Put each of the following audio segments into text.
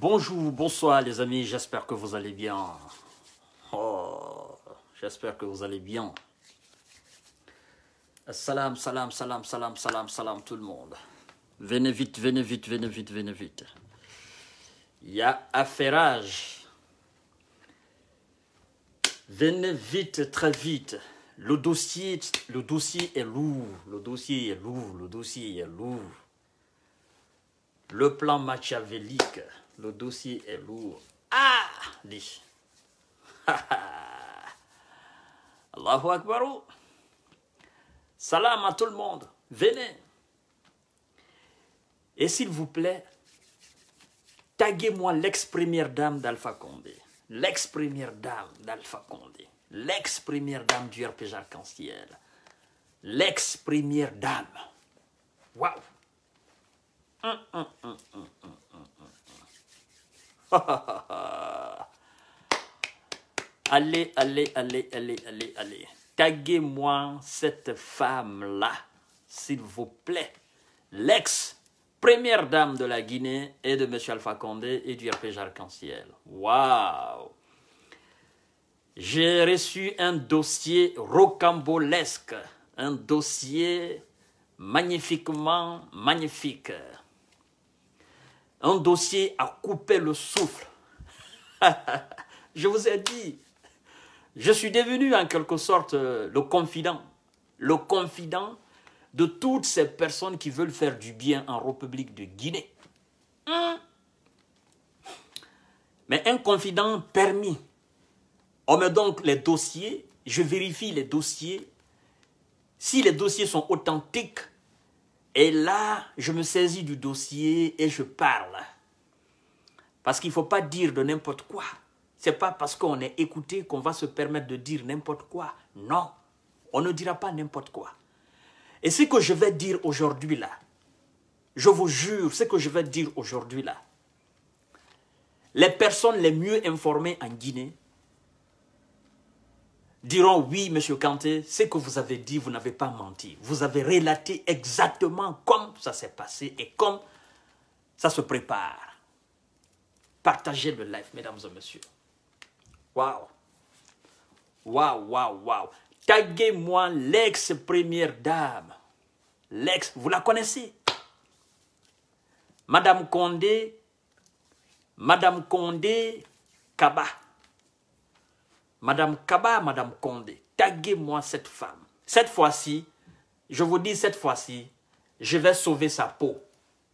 Bonjour, bonsoir les amis, j'espère que vous allez bien. Oh, j'espère que vous allez bien. Salam, salam, salam, salam, salam, salam tout le monde. Venez vite, venez vite, venez vite, venez vite. Il y a affairage. Venez vite, très vite. Le dossier, le dossier est lourd, le dossier est lourd, le dossier est lourd. Le plan machiavélique. Le dossier est lourd. Ah Dit. Allahu Akbar. Salam à tout le monde. Venez. Et s'il vous plaît, taguez-moi l'ex-première dame d'Alpha Condé. L'ex-première dame d'Alpha Condé. L'ex-première dame du RPG Arc-en-Ciel. L'ex-première dame. Waouh! Hum, hum, hum, allez, allez, allez, allez, allez, allez. Taguez-moi cette femme-là, s'il vous plaît. L'ex première dame de la Guinée et de M. Alpha Condé et du RPG Arc-en-Ciel. Waouh J'ai reçu un dossier rocambolesque, un dossier magnifiquement magnifique un dossier a couper le souffle. je vous ai dit, je suis devenu en quelque sorte euh, le confident, le confident de toutes ces personnes qui veulent faire du bien en République de Guinée. Hein? Mais un confident permis. On oh, met donc les dossiers, je vérifie les dossiers. Si les dossiers sont authentiques, et là, je me saisis du dossier et je parle. Parce qu'il ne faut pas dire de n'importe quoi. Ce n'est pas parce qu'on est écouté qu'on va se permettre de dire n'importe quoi. Non, on ne dira pas n'importe quoi. Et ce que je vais dire aujourd'hui là, je vous jure, ce que je vais dire aujourd'hui là, les personnes les mieux informées en Guinée, diront oui, Monsieur Kanté, ce que vous avez dit, vous n'avez pas menti. Vous avez relaté exactement comme ça s'est passé et comme ça se prépare. Partagez le live, mesdames et messieurs. Waouh! Waouh, waouh, waouh! Taguez-moi l'ex-première dame. L'ex, vous la connaissez? Madame Condé, Madame Condé Kaba. Madame Kaba, Madame Condé, taguez-moi cette femme. Cette fois-ci, je vous dis cette fois-ci, je vais sauver sa peau.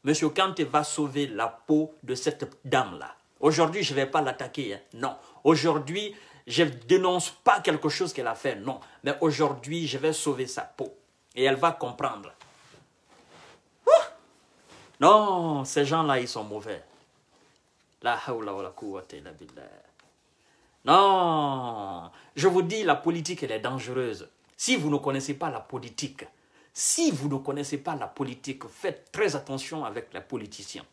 Monsieur Kante va sauver la peau de cette dame-là. Aujourd'hui, je ne vais pas l'attaquer, hein. non. Aujourd'hui, je ne dénonce pas quelque chose qu'elle a fait, non. Mais aujourd'hui, je vais sauver sa peau. Et elle va comprendre. non, ces gens-là, ils sont mauvais. La haoula wa la billah. Non, je vous dis, la politique, elle est dangereuse. Si vous ne connaissez pas la politique, si vous ne connaissez pas la politique, faites très attention avec les politiciens.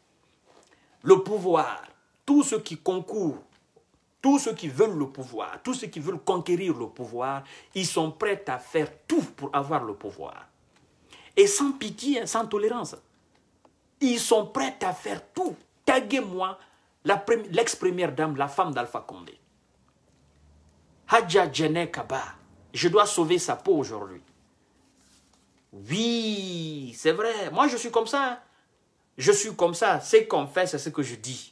Le pouvoir, tous ceux qui concourent, tous ceux qui veulent le pouvoir, tous ceux qui veulent conquérir le pouvoir, ils sont prêts à faire tout pour avoir le pouvoir. Et sans pitié, sans tolérance. Ils sont prêts à faire tout. Taguez-moi l'ex-première dame, la femme d'Alpha Condé. Hadja Kaba, je dois sauver sa peau aujourd'hui. Oui, c'est vrai. Moi, je suis comme ça. Hein. Je suis comme ça. C'est qu'on fait, c'est ce que je dis.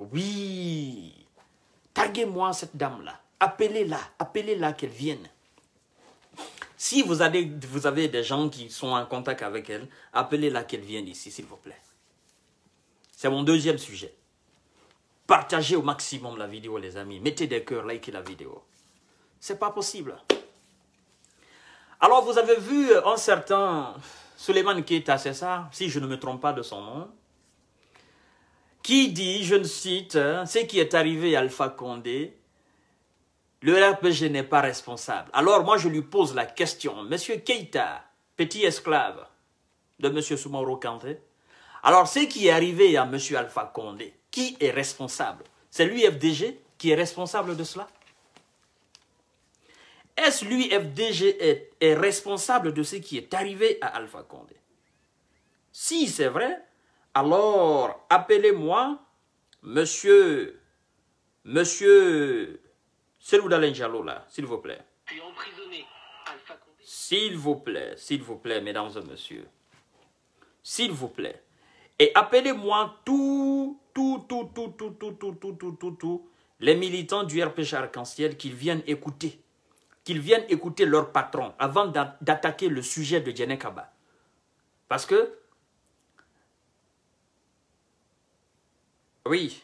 Oui. targuez moi cette dame-là. Appelez-la. Appelez-la qu'elle vienne. Si vous avez, vous avez des gens qui sont en contact avec elle, appelez-la qu'elle vienne ici, s'il vous plaît. C'est mon deuxième sujet. Partagez au maximum la vidéo, les amis. Mettez des cœurs, likez la vidéo. C'est pas possible. Alors, vous avez vu un certain Suleiman Keita, c'est ça Si je ne me trompe pas de son nom. Qui dit, je ne cite, hein, ce qui est arrivé à Alpha Condé, le RPG n'est pas responsable. Alors moi, je lui pose la question, Monsieur Keita, petit esclave de Monsieur Soumauro Kanté, alors ce qui est arrivé à Monsieur Alpha Condé, qui est responsable C'est l'UFDG qui est responsable de cela est-ce l'UFDG est, responsable de ce qui est arrivé à Alpha Condé Si c'est vrai, alors appelez-moi monsieur, monsieur, celui d'Alain là, s'il vous plaît. S'il vous plaît, s'il vous plaît, mesdames et messieurs, s'il vous plaît, et appelez-moi tout, tout, tout, tout, tout, tout, tout, tout, tout, tout, tout, les militants du RPG Arc-en-Ciel qu'ils viennent écouter qu'ils viennent écouter leur patron avant d'attaquer le sujet de Djené Kaba. Parce que, oui,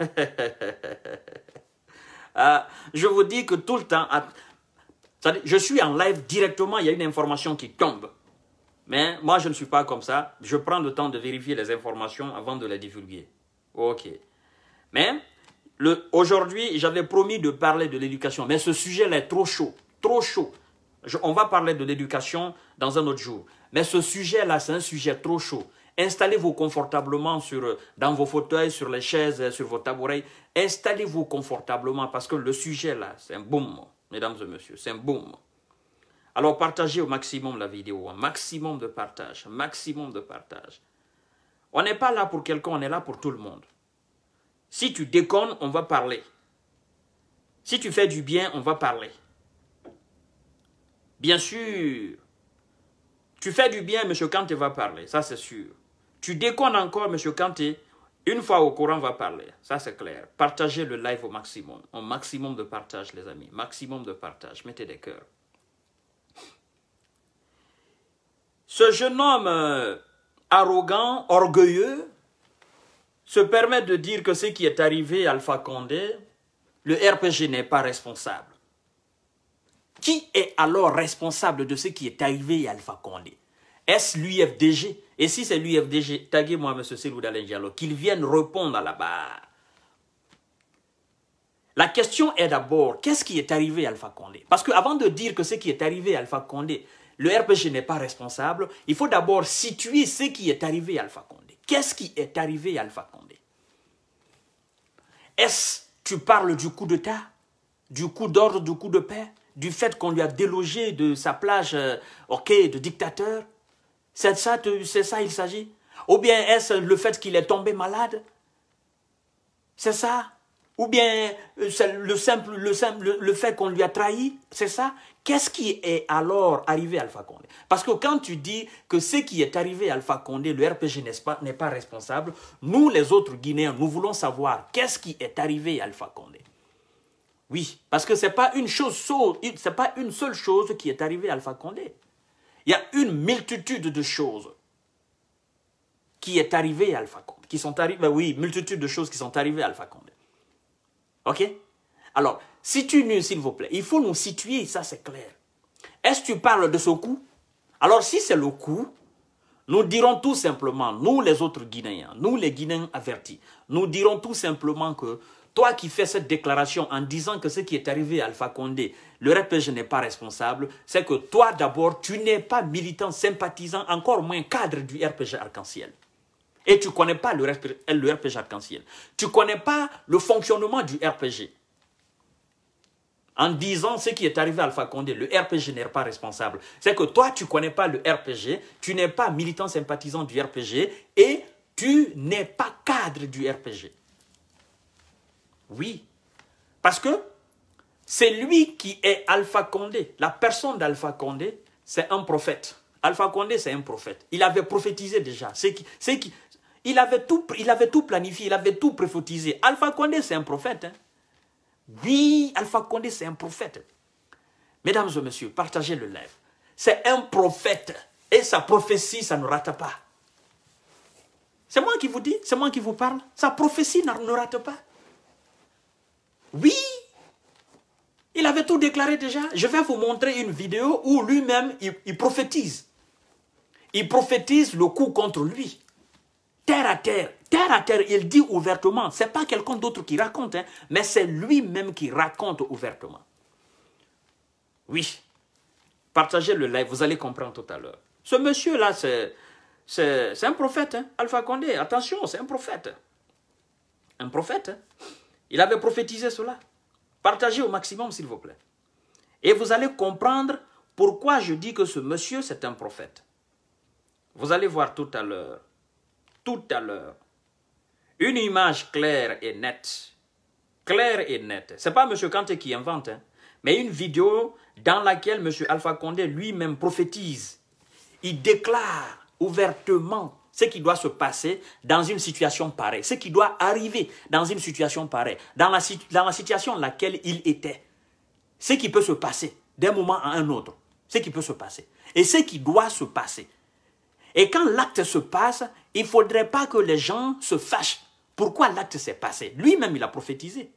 ah, je vous dis que tout le temps, je suis en live directement, il y a une information qui tombe. Mais moi, je ne suis pas comme ça. Je prends le temps de vérifier les informations avant de les divulguer. Ok. Mais aujourd'hui, j'avais promis de parler de l'éducation. Mais ce sujet-là est trop chaud. Trop chaud. on va parler de l'éducation dans un autre jour. Mais ce sujet-là, c'est un sujet trop chaud. Installez-vous confortablement dans vos fauteuils, sur les chaises, sur vos tabourets. Installez-vous confortablement parce que le sujet-là, c'est un boom, mesdames et messieurs, c'est un boom. Alors partagez au maximum la vidéo, un maximum de partage, un maximum de partage. On n'est pas là pour quelqu'un, on est là pour tout le monde. Si tu déconnes, on va parler. Si tu fais du bien, on va parler. Bien sûr, tu fais du bien, M. Kanté va parler, ça c'est sûr. Tu déconnes encore, M. Kanté, une fois au courant, on va parler, ça c'est clair. Partagez le live au maximum, Un maximum de partage, les amis, maximum de partage, mettez des cœurs. Ce jeune homme euh, arrogant, orgueilleux, se permet de dire que ce qui est arrivé à Alpha Condé, le RPG n'est pas responsable. Qui est alors responsable de ce qui est arrivé à Alpha Condé Est-ce l'UFDG Et si c'est l'UFDG, taguez-moi M. Selou Diallo, qu'il vienne répondre à la barre. La question est d'abord, qu'est-ce qui est arrivé à Alpha Condé Parce qu'avant de dire que ce qui est arrivé à Alpha Condé le RPG n'est pas responsable, il faut d'abord situer ce qui est arrivé à Alpha Condé. Qu'est-ce qui est arrivé à Alpha Condé Est-ce tu parles du coup d'État, du coup d'ordre, du coup de paix, du fait qu'on lui a délogé de sa plage, euh, de dictateur C'est ça, c'est ça il s'agit Ou bien est-ce le fait qu'il est tombé malade C'est ça ou bien euh, le, simple, le, simple, le fait qu'on lui a trahi, c'est ça Qu'est-ce qui est alors arrivé à Alpha Condé Parce que quand tu dis que ce qui est arrivé à Alpha Condé, le RPG n'est pas, pas responsable, nous les autres Guinéens, nous voulons savoir qu'est-ce qui est arrivé à Alpha Condé. Oui, parce que ce n'est pas, une chose, pas une seule chose qui est arrivée à Alpha Condé. Il y a une multitude de choses qui est arrivée à Alpha Condé. Qui sont arrivées, ben oui, multitude de choses qui sont arrivées à Alpha Condé. OK Alors, Situe-nous, s'il vous plaît. Il faut nous situer, ça c'est clair. Est-ce que tu parles de ce coup Alors si c'est le coup, nous dirons tout simplement, nous les autres Guinéens, nous les Guinéens avertis, nous dirons tout simplement que toi qui fais cette déclaration en disant que ce qui est arrivé à Alpha Condé, le RPG n'est pas responsable, c'est que toi d'abord, tu n'es pas militant, sympathisant, encore moins cadre du RPG Arc-en-Ciel. Et tu ne connais pas le, RPG Arc-en-Ciel. Tu ne connais pas le fonctionnement du RPG en disant ce qui est arrivé à Alpha Condé, le RPG n'est pas responsable. C'est que toi, tu ne connais pas le RPG, tu n'es pas militant sympathisant du RPG et tu n'es pas cadre du RPG. Oui, parce que c'est lui qui est Alpha Condé. La personne d'Alpha Condé, c'est un prophète. Alpha Condé, c'est un prophète. Il avait prophétisé déjà. C'est qui, qui, il, avait tout, il avait tout planifié, il avait tout prophétisé. Alpha Condé, c'est un prophète. Hein. Oui, Alpha Condé, c'est un prophète. Mesdames et messieurs, partagez le live. C'est un prophète. Et sa prophétie, ça ne rate pas. C'est moi qui vous dis, c'est moi qui vous parle. Sa prophétie ne rate pas. Oui, il avait tout déclaré déjà. Je vais vous montrer une vidéo où lui-même, il, prophétise. Il prophétise le coup contre lui. Terre à terre terre à terre, il dit ouvertement. Ce n'est pas quelqu'un d'autre qui raconte, hein, mais c'est lui-même qui raconte ouvertement. Oui. Partagez le live, vous allez comprendre tout à l'heure. Ce monsieur-là, c'est un prophète, hein, Alpha Condé. Attention, c'est un prophète. Un prophète. Hein. Il avait prophétisé cela. Partagez au maximum, s'il vous plaît. Et vous allez comprendre pourquoi je dis que ce monsieur, c'est un prophète. Vous allez voir tout à l'heure. Tout à l'heure. Une image claire et nette. Claire et nette. Ce n'est pas M. Kanté qui invente, hein, mais une vidéo dans laquelle M. Alpha Condé lui-même prophétise. Il déclare ouvertement ce qui doit se passer dans une situation pareille, ce qui doit arriver dans une situation pareille, dans la, dans la situation dans laquelle il était, ce qui peut se passer d'un moment à un autre, ce qui peut se passer et ce qui doit se passer. Et quand l'acte se passe, il ne faudrait pas que les gens se fâchent. Pourquoi l'acte s'est passé Lui-même, il a prophétisé.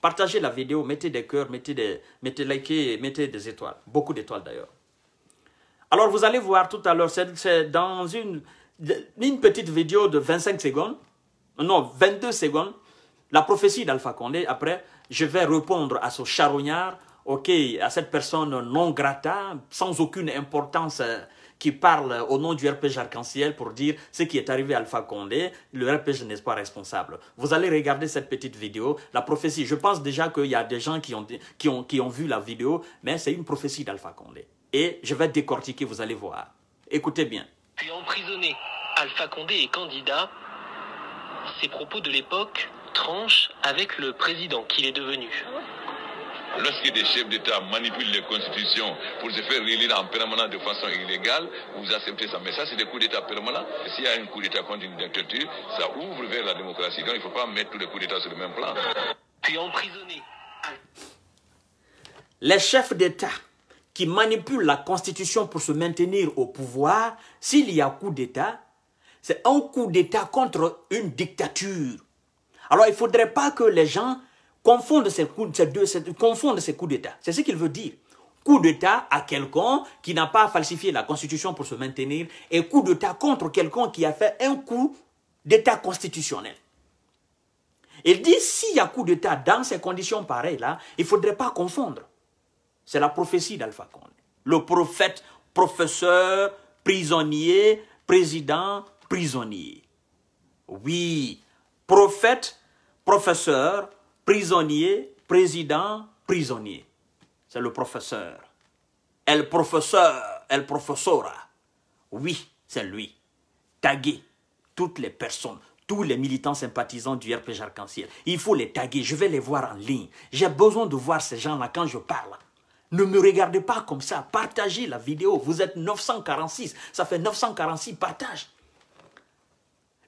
Partagez la vidéo, mettez des cœurs, mettez des, mettez likez, mettez des étoiles. Beaucoup d'étoiles d'ailleurs. Alors vous allez voir tout à l'heure, c'est dans une, une petite vidéo de 25 secondes, non, 22 secondes, la prophétie d'Alpha Condé, après, je vais répondre à ce charognard, ok, à cette personne non grata, sans aucune importance euh, qui parle au nom du RPG arc-en-ciel pour dire ce qui est arrivé à Alpha Condé, le RPG n'est pas responsable. Vous allez regarder cette petite vidéo, la prophétie. Je pense déjà qu'il y a des gens qui ont, ont, qui ont vu la vidéo, mais c'est une prophétie d'Alpha Condé. Et je vais décortiquer, vous allez voir. Écoutez bien. Puis emprisonné, Alpha Condé est candidat. Ses propos de l'époque tranchent avec le président qu'il est devenu. Lorsque des chefs d'État manipulent les constitutions pour se faire réélire en permanence de façon illégale, vous acceptez ça. Mais ça, c'est des coups d'État permanents. S'il y a un coup d'État contre une dictature, ça ouvre vers la démocratie. Donc il ne faut pas mettre tous les coups d'État sur le même plan. Puis emprisonné. Les chefs d'État qui manipulent la Constitution pour se maintenir au pouvoir, s'il y a un coup d'État, c'est un coup d'État contre une dictature. Alors il ne faudrait pas que les gens confondre ces, coups, deux, confondre coups d'État. C'est ce qu'il veut dire. Coup d'État à quelqu'un qui n'a pas falsifié la Constitution pour se maintenir et coup d'État contre quelqu'un qui a fait un coup d'État constitutionnel. Il dit, s'il y a coup d'État dans ces conditions pareilles-là, il ne faudrait pas confondre. C'est la prophétie d'Alpha Condé. Le prophète, professeur, prisonnier, président, prisonnier. Oui, prophète, professeur, prisonnier, président, prisonnier. C'est le professeur. El professeur, el professora. Oui, c'est lui. Taguer toutes les personnes, tous les militants sympathisants du RPG Arc-en-Ciel. Il faut les taguer, je vais les voir en ligne. J'ai besoin de voir ces gens-là quand je parle. Ne me regardez pas comme ça, partagez la vidéo. Vous êtes 946, ça fait 946 partages.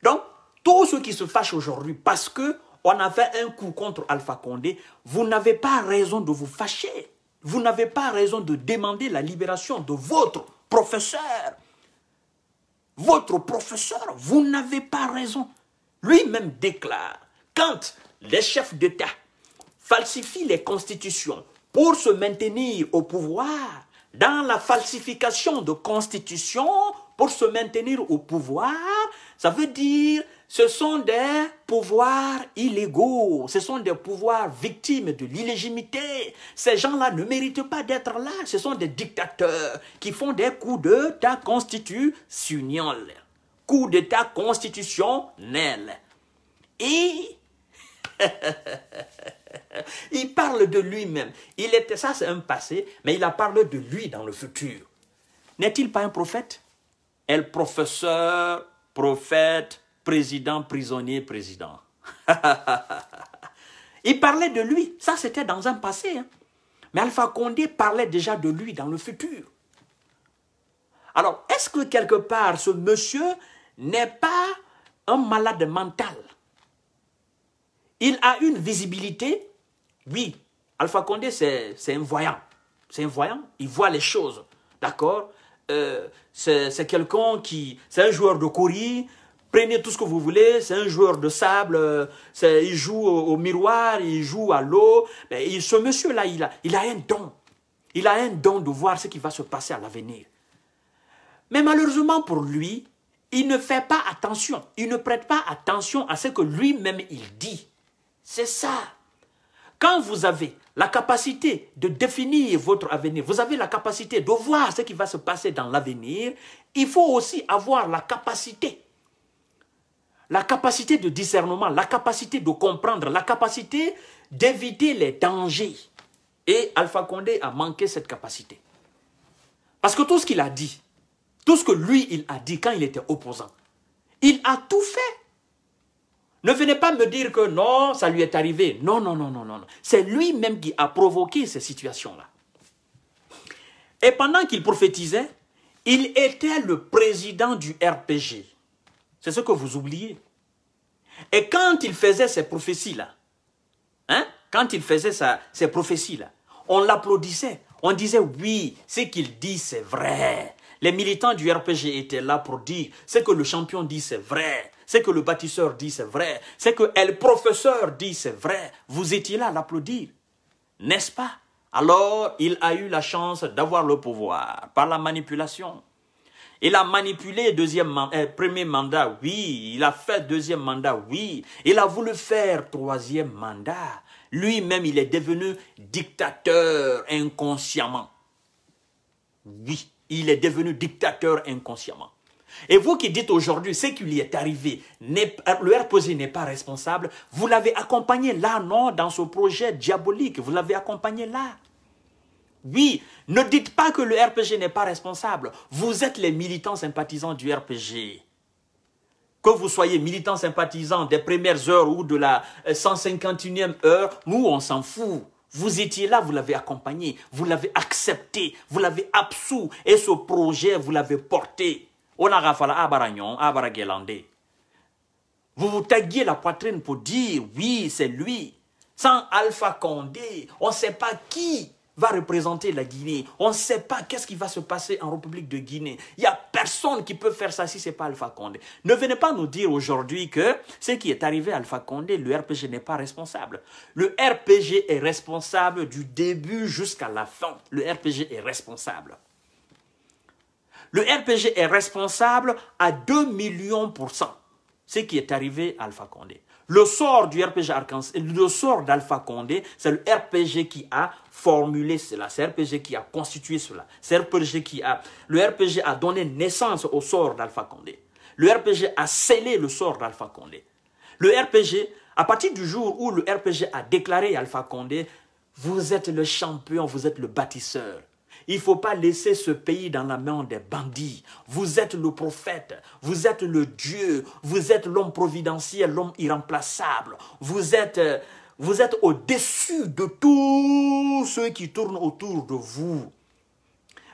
Donc, tous ceux qui se fâchent aujourd'hui parce que on avait un coup contre Alpha Condé, vous n'avez pas raison de vous fâcher. Vous n'avez pas raison de demander la libération de votre professeur. Votre professeur, vous n'avez pas raison. Lui-même déclare, quand les chefs d'État falsifient les constitutions pour se maintenir au pouvoir, dans la falsification de constitutions pour se maintenir au pouvoir, ça veut dire ce sont des pouvoirs illégaux, ce sont des pouvoirs victimes de l'illégimité. Ces gens-là ne méritent pas d'être là, ce sont des dictateurs qui font des coups d'État constitutionnel. constitutionnels, coups d'État constitutionnel. Et il parle de lui-même. Il était ça, c'est un passé, mais il a parlé de lui dans le futur. N'est-il pas un prophète? elle professeur, prophète, président, prisonnier, président. il parlait de lui. Ça, c'était dans un passé. Hein. Mais Alpha Condé parlait déjà de lui dans le futur. Alors, est-ce que quelque part, ce monsieur n'est pas un malade mental Il a une visibilité Oui, Alpha Condé, c'est un voyant. C'est un voyant, il voit les choses, d'accord euh, C'est quelqu'un qui, c'est un joueur de courrier, Prenez tout ce que vous voulez, c'est un joueur de sable, euh, il joue au, miroir, il joue à l'eau. Mais ce monsieur-là, il a, il a un don. Il a un don de voir ce qui va se passer à l'avenir. Mais malheureusement pour lui, il ne fait pas attention. Il ne prête pas attention à ce que lui-même il dit. C'est ça. Quand vous avez la capacité de définir votre avenir, vous avez la capacité de voir ce qui va se passer dans l'avenir, il faut aussi avoir la capacité la capacité de discernement, la capacité de comprendre, la capacité d'éviter les dangers. Et Alpha Condé a manqué cette capacité. Parce que tout ce qu'il a dit, tout ce que lui, il a dit quand il était opposant, il a tout fait. Ne venez pas me dire que non, ça lui est arrivé. Non, non, non, non, non. C'est lui-même qui a provoqué ces situations-là. Et pendant qu'il prophétisait, il était le président du RPG. C'est ce que vous oubliez. Et quand il faisait ces prophéties-là, hein, quand il faisait sa, ces prophéties-là, on l'applaudissait. On disait oui, ce qu'il dit, c'est vrai. Les militants du RPG étaient là pour dire ce que le champion dit, c'est vrai. Ce que le bâtisseur dit, c'est vrai. Ce que le professeur dit, c'est vrai. Vous étiez là à l'applaudir. N'est-ce pas Alors, il a eu la chance d'avoir le pouvoir par la manipulation. Il a manipulé deuxième euh, premier mandat, oui. Il a fait deuxième mandat, oui. Il a voulu faire troisième mandat. Lui-même, il est devenu dictateur inconsciemment. Oui, il est devenu dictateur inconsciemment. Et vous qui dites aujourd'hui, ce qui lui est arrivé, le RPG n'est pas responsable, vous l'avez accompagné là, non, dans ce projet diabolique, vous l'avez accompagné là. Oui, ne dites pas que le RPG n'est pas responsable. Vous êtes les militants sympathisants du RPG. Que vous soyez militants sympathisants des premières heures ou de la 151e euh, heure, nous, on s'en fout. Vous étiez là, vous l'avez accompagné, vous l'avez accepté, vous l'avez absous et ce projet, vous l'avez porté. On a rafala à ah, ah, Vous vous taguiez la poitrine pour dire oui, c'est lui. Sans Alpha Condé, on ne sait pas qui va représenter la Guinée. On ne sait pas qu'est-ce qui va se passer en République de Guinée. Il n'y a personne qui peut faire ça si ce n'est pas Alpha Condé. Ne venez pas nous dire aujourd'hui que ce qui est arrivé à Alpha Condé, le RPG n'est pas responsable. Le RPG est responsable du début jusqu'à la fin. Le RPG est responsable. Le RPG est responsable à 2 millions pour cent. Ce qui est arrivé à Alpha Condé. Le sort du RPG le sort d'Alpha Condé, c'est le RPG qui a formuler cela, c'est RPG qui a constitué cela, c'est RPG qui a... Le RPG a donné naissance au sort d'Alpha Condé. Le RPG a scellé le sort d'Alpha Condé. Le RPG, à partir du jour où le RPG a déclaré Alpha Condé, vous êtes le champion, vous êtes le bâtisseur. Il ne faut pas laisser ce pays dans la main des bandits. Vous êtes le prophète, vous êtes le Dieu, vous êtes l'homme providentiel, l'homme irremplaçable. Vous êtes euh, vous êtes au-dessus de tous ceux qui tournent autour de vous.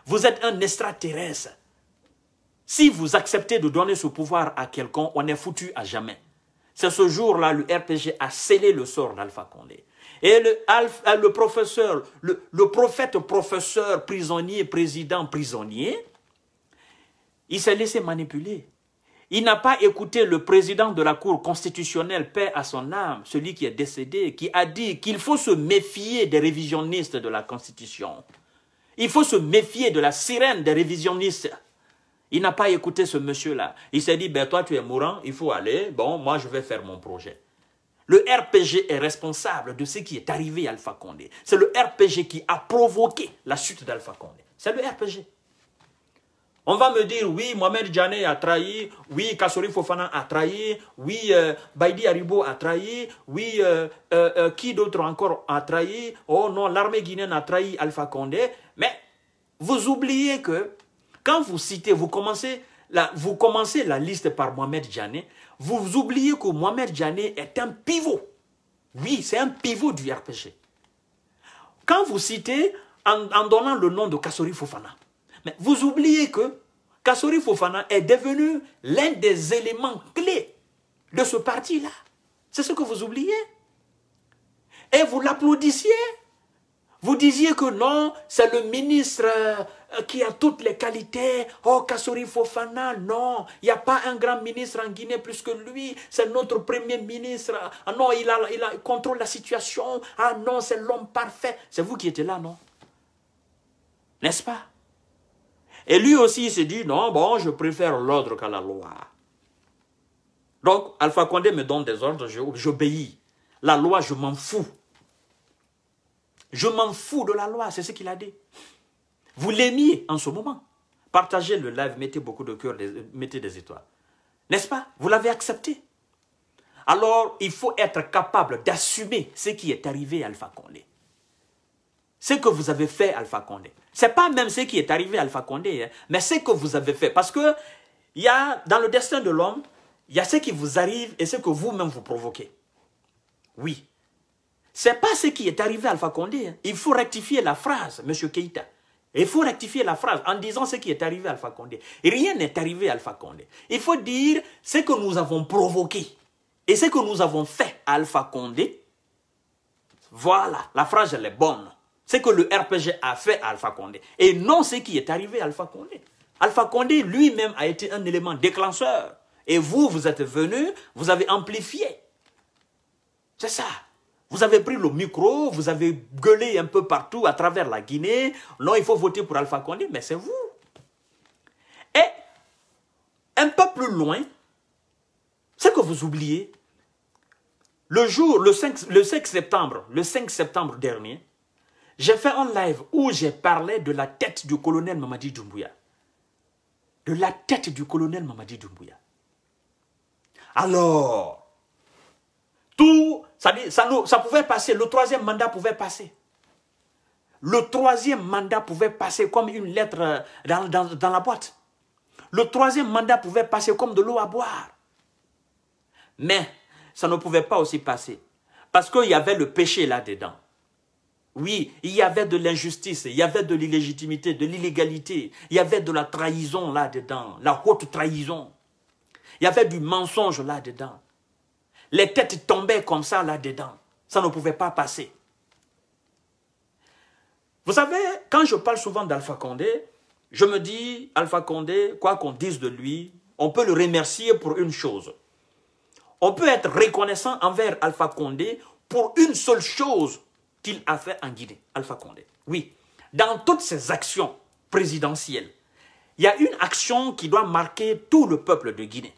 Vous êtes un extraterrestre. Si vous acceptez de donner ce pouvoir à quelqu'un, on est foutu à jamais. C'est ce jour-là, le RPG a scellé le sort d'Alpha Condé. Et le, euh, professeur, le prophète professeur prisonnier, président prisonnier, il s'est laissé manipuler. Il n'a pas écouté le président de la Cour constitutionnelle, paix à son âme, celui qui est décédé, qui a dit qu'il faut se méfier des révisionnistes de la Constitution. Il faut se méfier de la sirène des révisionnistes. Il n'a pas écouté ce monsieur-là. Il s'est dit, ben toi tu es mourant, il faut aller, bon, moi je vais faire mon projet. Le RPG est responsable de ce qui est arrivé à Alpha Condé. C'est le RPG qui a provoqué la chute d'Alpha Condé. C'est le RPG. On va me dire, oui, Mohamed Djane a trahi, oui, Kassori Fofana a trahi, oui, euh, Baidi Aribo a trahi, oui, euh, euh, qui d'autre encore a trahi, oh non, l'armée guinéenne a trahi Alpha Condé. Mais vous oubliez que quand vous citez, vous commencez la, vous commencez la liste par Mohamed Djane, vous oubliez que Mohamed Djane est un pivot. Oui, c'est un pivot du RPG. Quand vous citez, en, en donnant le nom de Kassori Fofana, mais vous oubliez que Kassori Fofana est devenu l'un des éléments clés de ce parti-là. C'est ce que vous oubliez. Et vous l'applaudissiez. Vous disiez que non, c'est le ministre euh, qui a toutes les qualités. Oh, Kassori Fofana, non, il n'y a pas un grand ministre en Guinée plus que lui. C'est notre premier ministre. Ah non, il, a, il, il contrôle la situation. Ah non, c'est l'homme parfait. C'est vous qui étiez là, non N'est-ce pas et lui aussi, il se dit, non, bon, je préfère l'ordre qu'à la loi. Donc, Alpha Condé me donne des ordres, j'obéis. La loi, je m'en fous. Je m'en fous de la loi, c'est ce qu'il a dit. Vous l'aimiez en ce moment. Partagez le live, mettez beaucoup de cœur, mettez des étoiles. N'est-ce pas Vous l'avez accepté. Alors, il faut être capable d'assumer ce qui est arrivé à Alpha Condé ce que vous avez fait, Alpha Condé. Ce n'est pas même ce qui est arrivé Alpha Condé, hein, mais ce que vous avez fait. Parce que y a, dans le destin de l'homme, il y a ce qui vous arrive et ce que vous-même vous provoquez. Oui. Ce n'est pas ce qui est arrivé à Alpha Condé. Hein. Il faut rectifier la phrase, M. Keïta. Il faut rectifier la phrase en disant ce qui est arrivé à Alpha Condé. Rien n'est arrivé Alpha Condé. Il faut dire ce que nous avons provoqué et ce que nous avons fait Alpha Condé. Voilà, la phrase, elle est bonne. C'est que le RPG a fait Alpha Condé et non ce qui est arrivé à Alpha Condé. Alpha Condé lui-même a été un élément déclencheur. Et vous, vous êtes venu, vous avez amplifié. C'est ça. Vous avez pris le micro, vous avez gueulé un peu partout à travers la Guinée. Non, il faut voter pour Alpha Condé, mais c'est vous. Et un peu plus loin, c'est que vous oubliez, le jour, le 5, le 5 septembre, le 5 septembre dernier, j'ai fait un live où j'ai parlé de la tête du colonel Mamadi Doumbouya. De la tête du colonel Mamadi Doumbouya. Alors, tout, ça, ça, ça pouvait passer, le troisième mandat pouvait passer. Le troisième mandat pouvait passer comme une lettre euh, dans, dans la boîte. Le troisième mandat pouvait passer comme de l'eau à boire. Mais ça ne pouvait pas aussi passer. Parce qu'il y avait le péché là-dedans. Oui, il y avait de l'injustice, il y avait de l'illégitimité, de l'illégalité, il y avait de la trahison là-dedans, la haute trahison. Il y avait du mensonge là-dedans. Les têtes tombaient comme ça là-dedans. Ça ne pouvait pas passer. Vous savez, quand je parle souvent d'Alpha Condé, je me dis, Alpha Condé, quoi qu'on dise de lui, on peut le remercier pour une chose. On peut être reconnaissant envers Alpha Condé pour une seule chose qu'il a fait en Guinée, Alpha Condé. Oui, dans toutes ses actions présidentielles, il y a une action qui doit marquer tout le peuple de Guinée.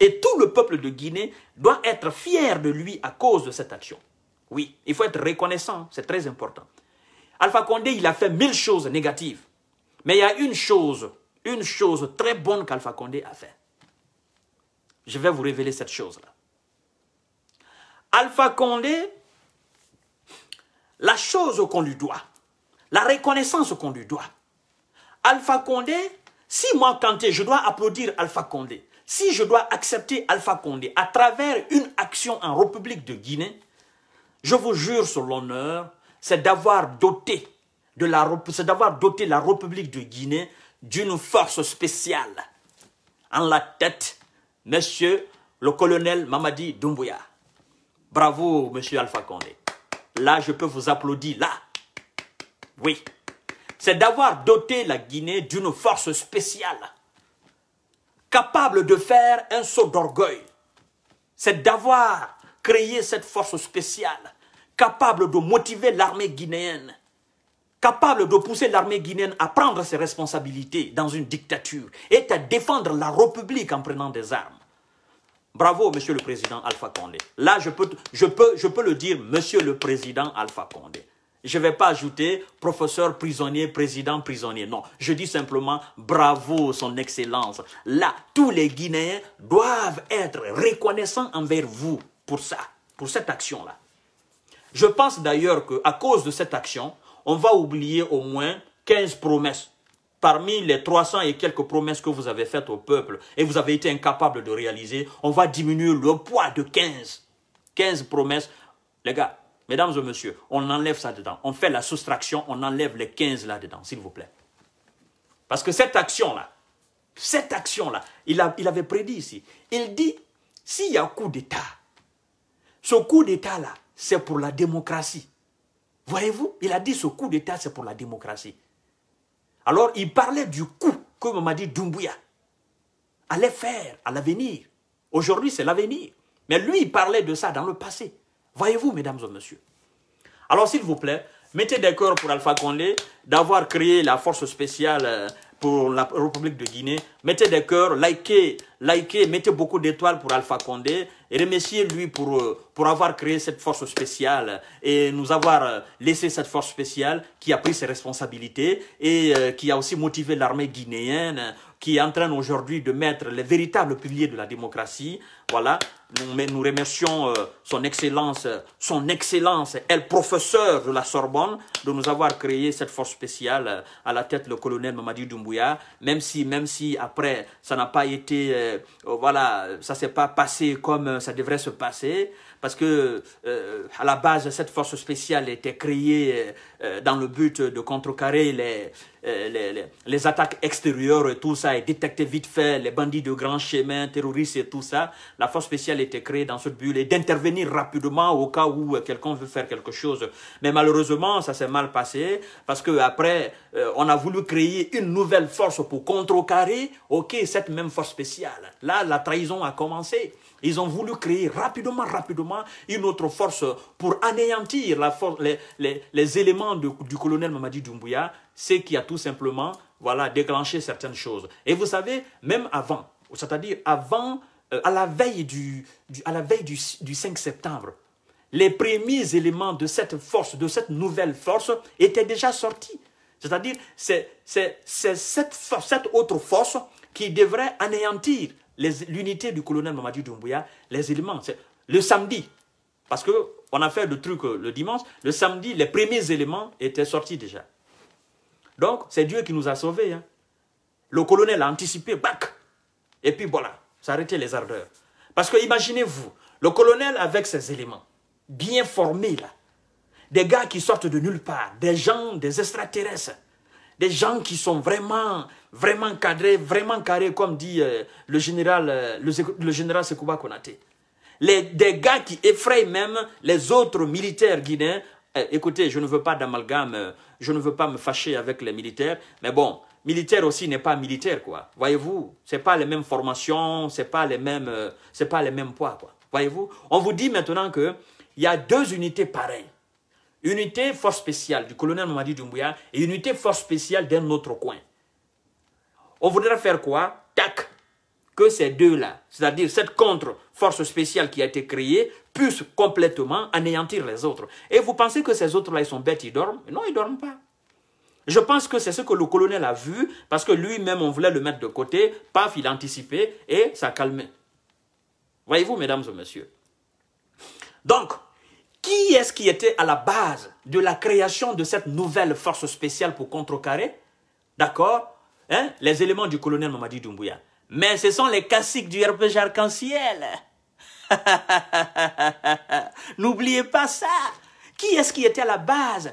Et tout le peuple de Guinée doit être fier de lui à cause de cette action. Oui, il faut être reconnaissant, c'est très important. Alpha Condé, il a fait mille choses négatives. Mais il y a une chose, une chose très bonne qu'Alpha Condé a fait. Je vais vous révéler cette chose-là. Alpha Condé la chose qu'on lui doit, la reconnaissance qu'on lui doit. Alpha Condé, si moi, quand je dois applaudir Alpha Condé, si je dois accepter Alpha Condé à travers une action en République de Guinée, je vous jure sur l'honneur, c'est d'avoir doté, de la, d'avoir doté la République de Guinée d'une force spéciale. En la tête, monsieur le colonel Mamadi Doumbouya. Bravo, monsieur Alpha Condé. Là, je peux vous applaudir. Là, oui. C'est d'avoir doté la Guinée d'une force spéciale capable de faire un saut d'orgueil. C'est d'avoir créé cette force spéciale capable de motiver l'armée guinéenne, capable de pousser l'armée guinéenne à prendre ses responsabilités dans une dictature et à défendre la République en prenant des armes. Bravo, Monsieur le Président Alpha Condé. Là, je peux, je peux, je peux le dire, Monsieur le Président Alpha Condé. Je ne vais pas ajouter professeur prisonnier, président prisonnier. Non, je dis simplement bravo, son excellence. Là, tous les Guinéens doivent être reconnaissants envers vous pour ça, pour cette action-là. Je pense d'ailleurs qu'à cause de cette action, on va oublier au moins 15 promesses parmi les 300 et quelques promesses que vous avez faites au peuple et vous avez été incapable de réaliser, on va diminuer le poids de 15. 15 promesses. Les gars, mesdames et messieurs, on enlève ça dedans. On fait la soustraction, on enlève les 15 là-dedans, s'il vous plaît. Parce que cette action-là, cette action-là, il, avait prédit ici. Il dit, s'il y a un coup d'État, ce coup d'État-là, c'est pour la démocratie. Voyez-vous, il a dit ce coup d'État, c'est pour la démocratie. Alors, il parlait du coup que dit, Doumbouya allait faire à l'avenir. Aujourd'hui, c'est l'avenir. Mais lui, il parlait de ça dans le passé. Voyez-vous, mesdames et messieurs. Alors, s'il vous plaît, mettez des cœurs pour Alpha Condé d'avoir créé la force spéciale euh, pour la République de Guinée. Mettez des cœurs, likez, likez, mettez beaucoup d'étoiles pour Alpha Condé remercier lui pour, euh, pour avoir créé cette force spéciale et nous avoir euh, laissé cette force spéciale qui a pris ses responsabilités et euh, qui a aussi motivé l'armée guinéenne qui est en train aujourd'hui de mettre les véritables piliers de la démocratie voilà, nous, nous remercions euh, son excellence, son excellence, elle professeur de la Sorbonne, de nous avoir créé cette force spéciale euh, à la tête le colonel Mamadi Doumbouya, même si, même si après, ça n'a pas été, euh, oh, voilà, ça s'est pas passé comme ça devrait se passer, parce que à la base, cette force spéciale était créée dans le but de contrecarrer les, les attaques extérieures et tout ça, et détecter vite fait les bandits de grands chemins, terroristes et tout ça, la force spéciale était créée dans ce but et d'intervenir rapidement au cas où euh, quelqu'un veut faire quelque chose. Mais malheureusement, ça s'est mal passé parce que après, euh, on a voulu créer une nouvelle force pour contrecarrer, ok, cette même force spéciale. Là, la trahison a commencé. Ils ont voulu créer rapidement, rapidement une autre force pour anéantir la force, les, éléments du colonel Mamadi Doumbouya, ce qui a tout simplement voilà, déclenché certaines choses. Et vous savez, même avant, c'est-à-dire avant à la veille, du, à la veille du, 5 septembre, les premiers éléments de cette force, de cette nouvelle force, étaient déjà sortis. C'est-à-dire, c'est cette, cette autre force qui devrait anéantir l'unité du colonel Mamadou Doumbouya, les éléments. Le samedi, parce qu'on a fait le truc euh, le dimanche, le samedi, les premiers éléments étaient sortis déjà. Donc, c'est Dieu qui nous a sauvés. Hein. Le colonel a anticipé, bac. Et puis voilà, Arrêtez les ardeurs. Parce que imaginez-vous, le colonel avec ses éléments, bien formés là, des gars qui sortent de nulle part, des gens, des extraterrestres, des gens qui sont vraiment, vraiment cadrés, vraiment carrés, comme dit euh, le général, euh, le, général Sekouba Konate. Les, des gars qui effraient même les autres militaires guinéens. Euh, écoutez, je ne veux pas d'amalgame, je ne veux pas me fâcher avec les militaires, mais bon, militaire aussi n'est pas militaire, quoi. Voyez-vous, c'est pas les mêmes formations, c'est pas les mêmes, euh, c'est pas les mêmes poids, quoi. Voyez-vous, on vous dit maintenant que il y a deux unités pareilles. Unité force spéciale du colonel Mamadi Doumbouya et unité force spéciale d'un autre coin. On voudrait faire quoi Tac Que ces deux-là, c'est-à-dire cette contre-force spéciale qui a été créée, puisse complètement anéantir les autres. Et vous pensez que ces autres-là, ils sont bêtes, ils dorment Non, ils ne dorment pas. Je pense que c'est ce que le colonel a vu, parce que lui-même, on voulait le mettre de côté, paf, il anticipait, et ça calmé. Voyez-vous, mesdames et messieurs. Donc, qui est-ce qui était à la base de la création de cette nouvelle force spéciale pour contrecarrer D'accord hein? Les éléments du colonel Mamadi Doumbouya. Mais ce sont les classiques du RPG arc-en-ciel. N'oubliez pas ça. Qui est-ce qui était à la base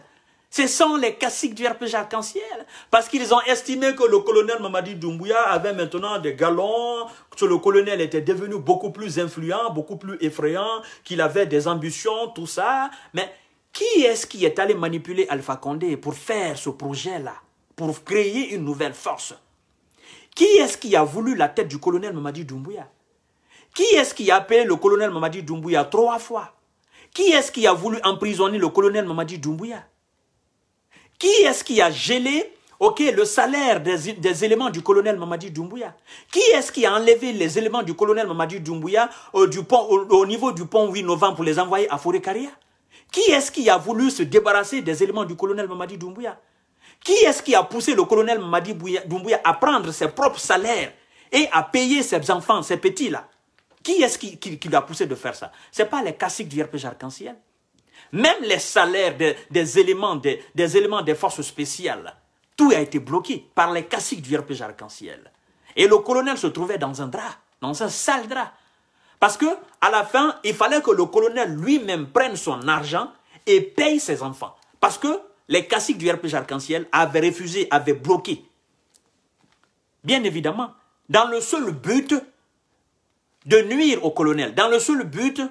ce sont les classiques du RPG Arc-en-Ciel. Parce qu'ils ont estimé que le colonel Mamadi Doumbouya avait maintenant des galons, que le colonel était devenu beaucoup plus influent, beaucoup plus effrayant, qu'il avait des ambitions, tout ça. Mais qui est-ce qui est allé manipuler Alpha Condé pour faire ce projet-là, pour créer une nouvelle force Qui est-ce qui a voulu la tête du colonel Mamadi Doumbouya Qui est-ce qui a appelé le colonel Mamadi Doumbouya trois fois Qui est-ce qui a voulu emprisonner le colonel Mamadi Doumbouya qui est-ce qui a gelé le salaire des, éléments du colonel Mamadi Doumbouya Qui est-ce qui a enlevé les éléments du colonel Mamadi Doumbouya euh, au, niveau du pont 8 novembre pour les envoyer à forêt Qui est-ce qui a voulu se débarrasser des éléments du colonel Mamadi Doumbouya Qui est-ce qui a poussé le colonel Mamadi Doumbouya à prendre ses propres salaires et à payer ses enfants, ses petits-là Qui est-ce qui, l'a poussé de faire ça Ce n'est pas les classiques du RPG arc-en-ciel. Même les salaires des, éléments, des éléments des forces spéciales, tout a été bloqué par les caciques du RPG Arc-en-Ciel. Et le colonel se trouvait dans un drap, dans un sale drap. Parce que à la fin, il fallait que le colonel lui-même prenne son argent et paye ses enfants. Parce que les caciques du RPG Arc-en-Ciel avaient refusé, avaient bloqué. Bien évidemment, dans le seul but de nuire au colonel, dans le seul but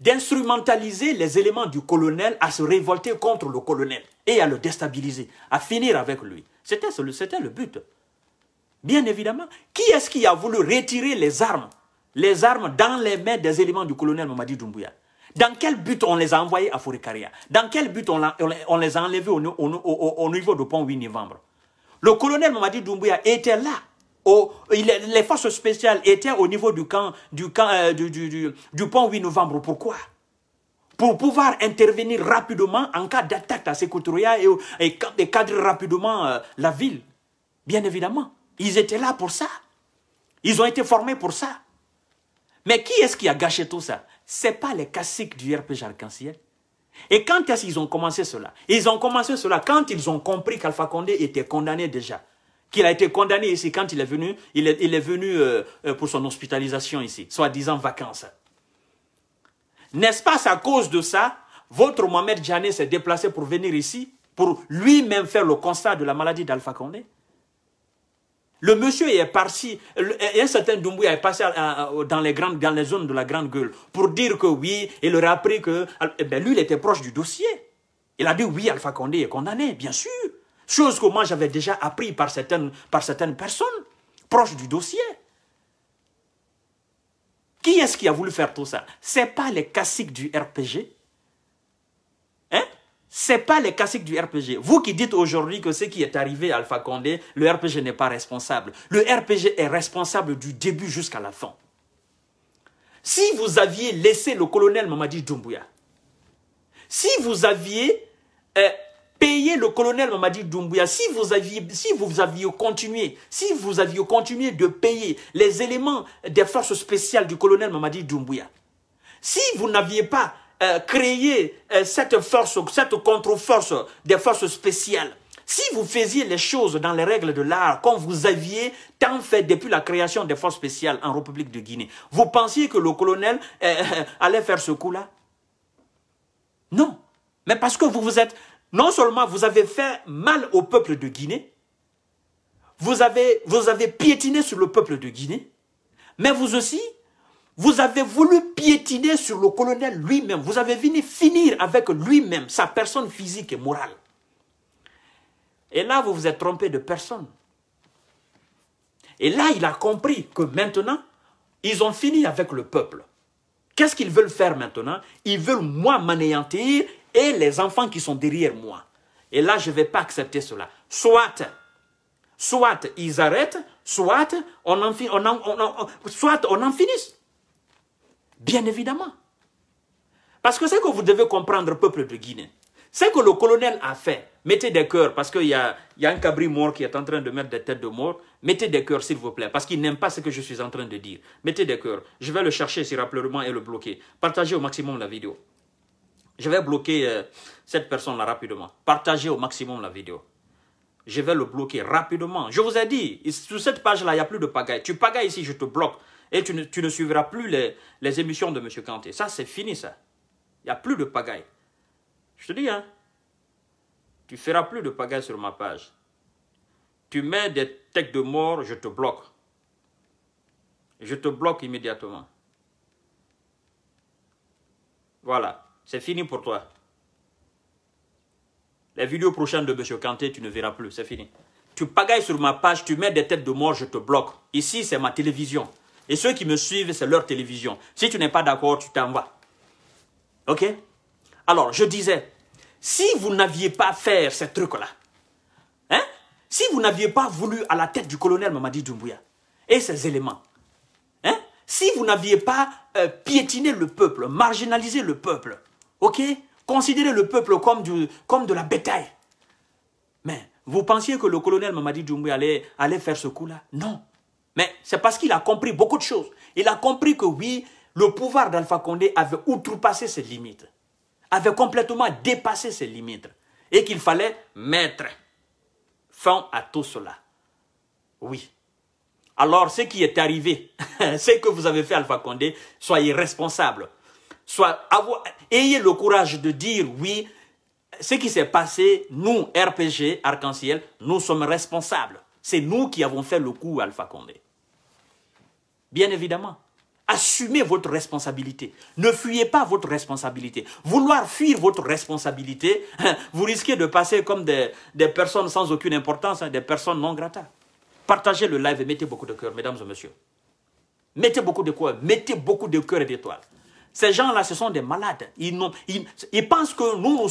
d'instrumentaliser les éléments du colonel à se révolter contre le colonel et à le déstabiliser, à finir avec lui. C'était le but. Bien évidemment, qui est-ce qui a voulu retirer les armes, les armes dans les mains des éléments du colonel Mamadi Doumbouya Dans quel but on les a envoyés à Fourikaria Dans quel but on, les a enlevés au, niveau du pont 8 novembre Le colonel Mamadi Doumbouya était là les forces spéciales étaient au niveau du camp, du, camp, euh, du, pont 8 novembre. Pourquoi pour pouvoir intervenir rapidement en cas d'attaque à ces et, et, cadrer rapidement euh, la ville. Bien évidemment, ils étaient là pour ça. Ils ont été formés pour ça. Mais qui est-ce qui a gâché tout ça Ce n'est pas les caciques du RPG Arc-en-Ciel. Et quand est-ce qu'ils ont commencé cela Ils ont commencé cela quand ils ont compris qu'Alpha Condé était condamné déjà qu'il a été condamné ici quand il est venu, il est, venu euh, euh, pour son hospitalisation ici, soi-disant vacances. N'est-ce pas à cause de ça, votre Mohamed Djané s'est déplacé pour venir ici, pour lui-même faire le constat de la maladie d'Alpha Condé le monsieur est parti, un certain Doumbouya est passé dans les, grandes, dans les zones de la Grande Gueule pour dire que oui, il leur a appris que... Eh ben, lui, il était proche du dossier. Il a dit oui, Alpha Condé est condamné, bien sûr. Chose que moi j'avais déjà appris par certaines, par certaines personnes proches du dossier. Qui est-ce qui a voulu faire tout ça Ce n'est pas les classiques du RPG. Hein Ce n'est pas les classiques du RPG. Vous qui dites aujourd'hui que ce qui est arrivé à Alpha Condé, le RPG n'est pas responsable. Le RPG est responsable du début jusqu'à la fin. Si vous aviez laissé le colonel Mamadi Doumbouya, si vous aviez euh, Payez le colonel Mamadi Doumbouya. Si vous aviez, si vous aviez continué, si vous aviez continué de payer les éléments des forces spéciales du colonel Mamadi Doumbouya, si vous n'aviez pas euh, créé euh, cette force, cette contre-force des forces spéciales, si vous faisiez les choses dans les règles de l'art, comme vous aviez tant fait depuis la création des forces spéciales en République de Guinée, vous pensiez que le colonel euh, allait faire ce coup-là Non. Mais parce que vous vous êtes non seulement vous avez fait mal au peuple de Guinée, vous avez, vous avez piétiné sur le peuple de Guinée, mais vous aussi, vous avez voulu piétiner sur le colonel lui-même. Vous avez fini finir avec lui-même, sa personne physique et morale. Et là, vous vous êtes trompé de personne. Et là, il a compris que maintenant, ils ont fini avec le peuple. Qu'est-ce qu'ils veulent faire maintenant Ils veulent moi m'anéantir, et les enfants qui sont derrière moi. Et là, je ne vais pas accepter cela. Soit, soit ils arrêtent, soit on en, on on soit on en finisse. Bien évidemment. Parce que c'est que vous devez comprendre, peuple de Guinée, c'est que le colonel a fait. Mettez des cœurs, parce qu'il y a, un cabri mort qui est en train de mettre des têtes de mort. Mettez des cœurs, s'il vous plaît, parce qu'il n'aime pas ce que je suis en train de dire. Mettez des cœurs. Je vais le chercher sur Apleurement et le bloquer. Partagez au maximum la vidéo. Je vais bloquer euh, cette personne-là rapidement. Partagez au maximum la vidéo. Je vais le bloquer rapidement. Je vous ai dit, sur cette page-là, il n'y a plus de pagaille. Tu pagailles ici, je te bloque. Et tu ne, tu suivras plus les, les, émissions de M. Kanté. Ça, c'est fini, ça. Il n'y a plus de pagaille. Je te dis, hein. Tu ne feras plus de pagaille sur ma page. Tu mets des textes de mort, je te bloque. Je te bloque immédiatement. Voilà. C'est fini pour toi. Les vidéos prochaines de M. Kanté, tu ne verras plus. C'est fini. Tu pagailles sur ma page, tu mets des têtes de mort, je te bloque. Ici, c'est ma télévision. Et ceux qui me suivent, c'est leur télévision. Si tu n'es pas d'accord, tu t'en vas. OK Alors, je disais, si vous n'aviez pas fait ces trucs-là, hein? si vous n'aviez pas voulu à la tête du colonel Mamadi Doumbouya et ses éléments, hein? si vous n'aviez pas euh, piétiné le peuple, marginalisé le peuple, Ok Considérez le peuple comme, du, comme de la bétail. Mais vous pensiez que le colonel Mamadi Doumbouya allait, allait faire ce coup-là Non. Mais c'est parce qu'il a compris beaucoup de choses. Il a compris que oui, le pouvoir d'Alpha Condé avait outrepassé ses limites, avait complètement dépassé ses limites et qu'il fallait mettre fin à tout cela. Oui. Alors, ce qui est arrivé, ce que vous avez fait, Alpha Condé, soyez responsable soit ayez le courage de dire oui, ce qui s'est passé, nous, RPG, Arc-en-Ciel, nous sommes responsables. C'est nous qui avons fait le coup Alpha Condé. Bien évidemment. Assumez votre responsabilité. Ne fuyez pas votre responsabilité. Vouloir fuir votre responsabilité, hein, vous risquez de passer comme des, personnes sans aucune importance, hein, des personnes non gratas. Partagez le live et mettez beaucoup de cœur, mesdames et messieurs. Mettez beaucoup de quoi mettez beaucoup de cœur et d'étoiles. Ces gens-là, ce sont des malades. Ils, pensent que nous,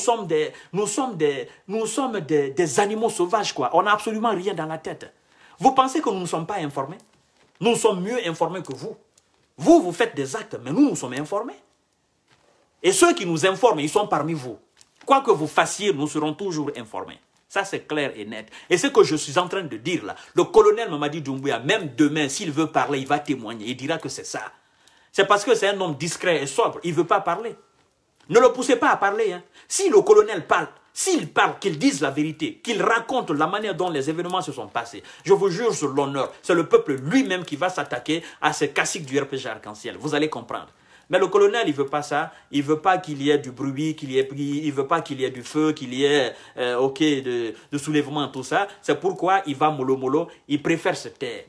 nous sommes des, animaux sauvages, quoi. On n'a absolument rien dans la tête. Vous pensez que nous ne sommes pas informés Nous sommes mieux informés que vous. Vous, vous faites des actes, mais nous, nous sommes informés. Et ceux qui nous informent, ils sont parmi vous. Quoi que vous fassiez, nous serons toujours informés. Ça, c'est clair et net. Et ce que je suis en train de dire là, le colonel Mamadi Doumbouya, même demain, s'il veut parler, il va témoigner. Il dira que c'est ça. C'est parce que c'est un homme discret et sobre. Il ne veut pas parler. Ne le poussez pas à parler. Hein. Si le colonel parle, s'il parle, qu'il dise la vérité, qu'il raconte la manière dont les événements se sont passés. Je vous jure sur l'honneur, c'est le peuple lui-même qui va s'attaquer à ces caciques du RPG Arc-en-Ciel. Vous allez comprendre. Mais le colonel, il ne veut pas ça. Il ne veut pas qu'il y ait du bruit, qu'il y ait, il veut pas qu'il y ait du feu, qu'il y ait, euh, ok, de, de, soulèvement, tout ça. C'est pourquoi il va mollo mollo. Il préfère se taire.